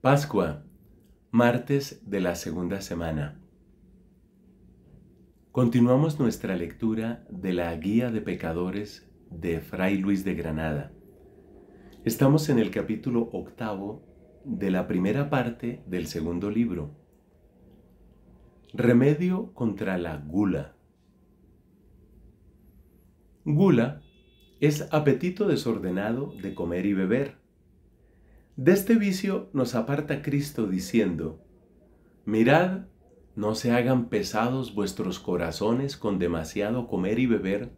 Pascua, martes de la segunda semana. Continuamos nuestra lectura de la Guía de Pecadores de Fray Luis de Granada. Estamos en el capítulo octavo de la primera parte del segundo libro. Remedio contra la gula. Gula es apetito desordenado de comer y beber de este vicio nos aparta Cristo diciendo, Mirad, no se hagan pesados vuestros corazones con demasiado comer y beber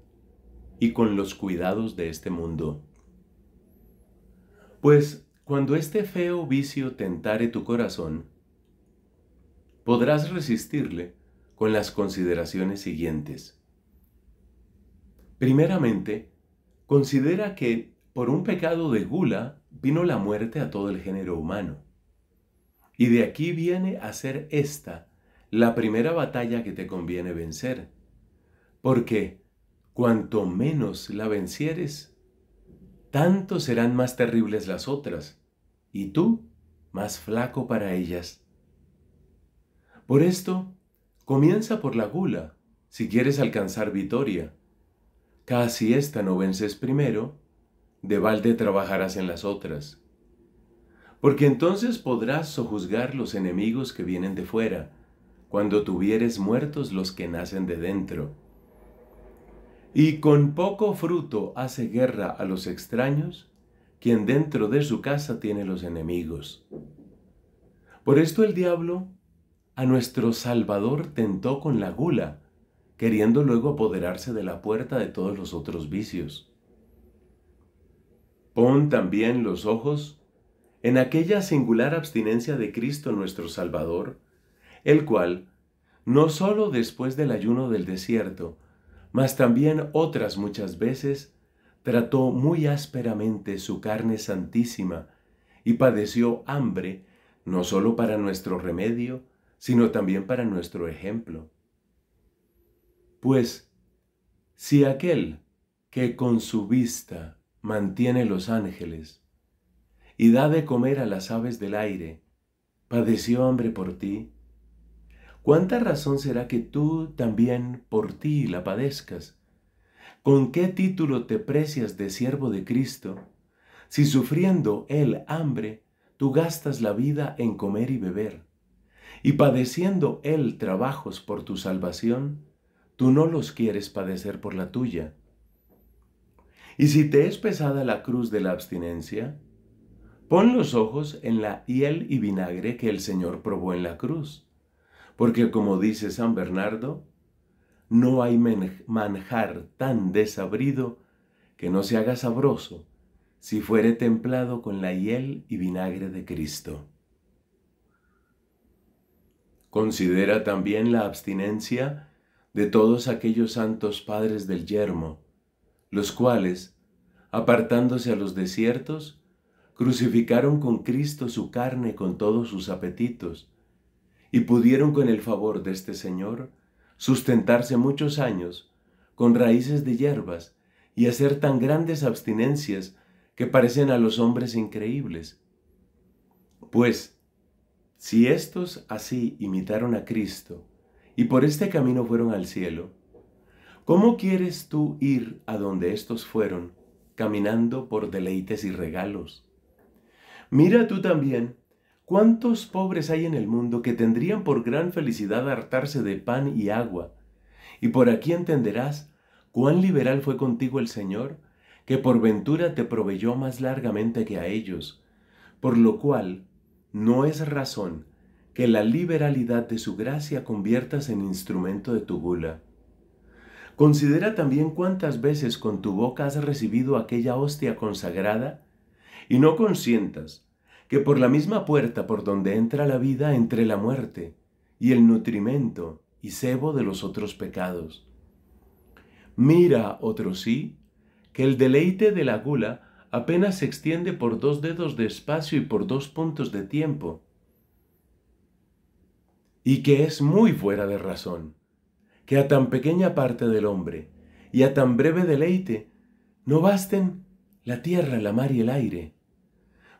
y con los cuidados de este mundo. Pues cuando este feo vicio tentare tu corazón, podrás resistirle con las consideraciones siguientes. Primeramente, considera que por un pecado de gula vino la muerte a todo el género humano. Y de aquí viene a ser esta la primera batalla que te conviene vencer. Porque cuanto menos la vencieres, tanto serán más terribles las otras, y tú más flaco para ellas. Por esto, comienza por la gula, si quieres alcanzar victoria. Casi esta no vences primero, de balde trabajarás en las otras. Porque entonces podrás sojuzgar los enemigos que vienen de fuera, cuando tuvieres muertos los que nacen de dentro. Y con poco fruto hace guerra a los extraños, quien dentro de su casa tiene los enemigos. Por esto el diablo a nuestro Salvador tentó con la gula, queriendo luego apoderarse de la puerta de todos los otros vicios. Pon también los ojos en aquella singular abstinencia de Cristo nuestro Salvador, el cual, no sólo después del ayuno del desierto, mas también otras muchas veces, trató muy ásperamente su carne santísima y padeció hambre no sólo para nuestro remedio, sino también para nuestro ejemplo. Pues, si aquel que con su vista mantiene los ángeles, y da de comer a las aves del aire, padeció hambre por ti, ¿cuánta razón será que tú también por ti la padezcas? ¿Con qué título te precias de siervo de Cristo, si sufriendo él hambre, tú gastas la vida en comer y beber? Y padeciendo él trabajos por tu salvación, tú no los quieres padecer por la tuya y si te es pesada la cruz de la abstinencia, pon los ojos en la hiel y vinagre que el Señor probó en la cruz. Porque como dice San Bernardo, no hay manjar tan desabrido que no se haga sabroso si fuere templado con la hiel y vinagre de Cristo. Considera también la abstinencia de todos aquellos santos padres del yermo, los cuales, apartándose a los desiertos, crucificaron con Cristo su carne con todos sus apetitos, y pudieron con el favor de este Señor sustentarse muchos años con raíces de hierbas y hacer tan grandes abstinencias que parecen a los hombres increíbles. Pues, si éstos así imitaron a Cristo y por este camino fueron al cielo, ¿Cómo quieres tú ir a donde estos fueron, caminando por deleites y regalos? Mira tú también cuántos pobres hay en el mundo que tendrían por gran felicidad hartarse de pan y agua. Y por aquí entenderás cuán liberal fue contigo el Señor, que por ventura te proveyó más largamente que a ellos, por lo cual no es razón que la liberalidad de su gracia conviertas en instrumento de tu gula. Considera también cuántas veces con tu boca has recibido aquella hostia consagrada y no consientas que por la misma puerta por donde entra la vida entre la muerte y el nutrimento y cebo de los otros pecados. Mira, otro sí, que el deleite de la gula apenas se extiende por dos dedos de espacio y por dos puntos de tiempo, y que es muy fuera de razón que a tan pequeña parte del hombre y a tan breve deleite no basten la tierra, la mar y el aire.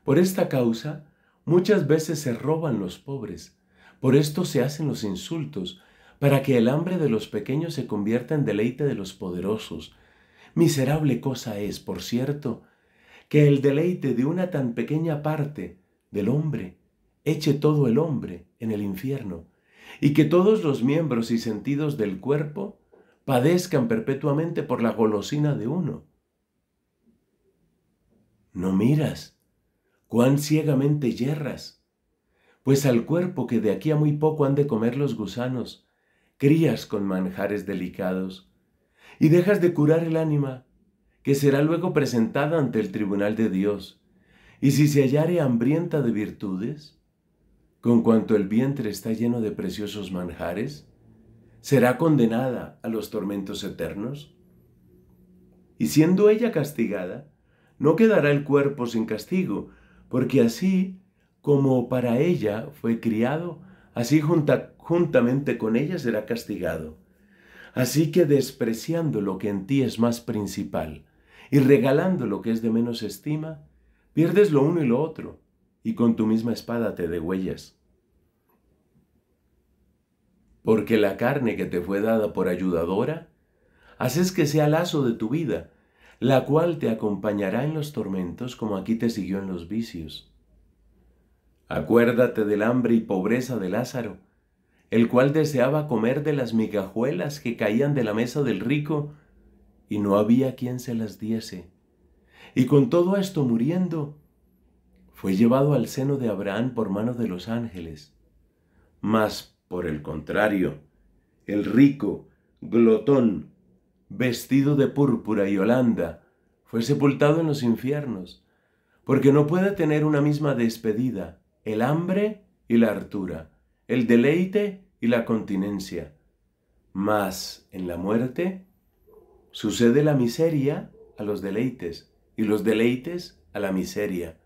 Por esta causa, muchas veces se roban los pobres, por esto se hacen los insultos, para que el hambre de los pequeños se convierta en deleite de los poderosos. Miserable cosa es, por cierto, que el deleite de una tan pequeña parte del hombre eche todo el hombre en el infierno y que todos los miembros y sentidos del cuerpo padezcan perpetuamente por la golosina de uno. No miras cuán ciegamente yerras, pues al cuerpo que de aquí a muy poco han de comer los gusanos, crías con manjares delicados, y dejas de curar el ánima, que será luego presentada ante el tribunal de Dios, y si se hallare hambrienta de virtudes, con cuanto el vientre está lleno de preciosos manjares, será condenada a los tormentos eternos. Y siendo ella castigada, no quedará el cuerpo sin castigo, porque así como para ella fue criado, así juntamente con ella será castigado. Así que despreciando lo que en ti es más principal y regalando lo que es de menos estima, pierdes lo uno y lo otro y con tu misma espada te degüellas. Porque la carne que te fue dada por ayudadora, haces que sea lazo de tu vida, la cual te acompañará en los tormentos como aquí te siguió en los vicios. Acuérdate del hambre y pobreza de Lázaro, el cual deseaba comer de las migajuelas que caían de la mesa del rico, y no había quien se las diese. Y con todo esto muriendo, fue llevado al seno de Abraham por manos de los ángeles. Mas, por el contrario, el rico, glotón, vestido de púrpura y holanda, fue sepultado en los infiernos, porque no puede tener una misma despedida, el hambre y la hartura, el deleite y la continencia. Mas en la muerte sucede la miseria a los deleites y los deleites a la miseria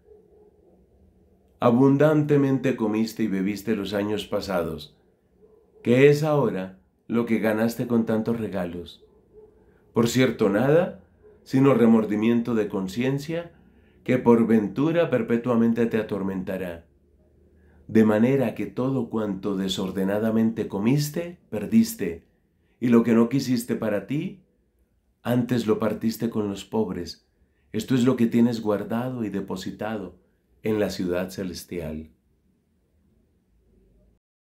abundantemente comiste y bebiste los años pasados, que es ahora lo que ganaste con tantos regalos. Por cierto, nada, sino remordimiento de conciencia, que por ventura perpetuamente te atormentará. De manera que todo cuanto desordenadamente comiste, perdiste, y lo que no quisiste para ti, antes lo partiste con los pobres. Esto es lo que tienes guardado y depositado en la ciudad celestial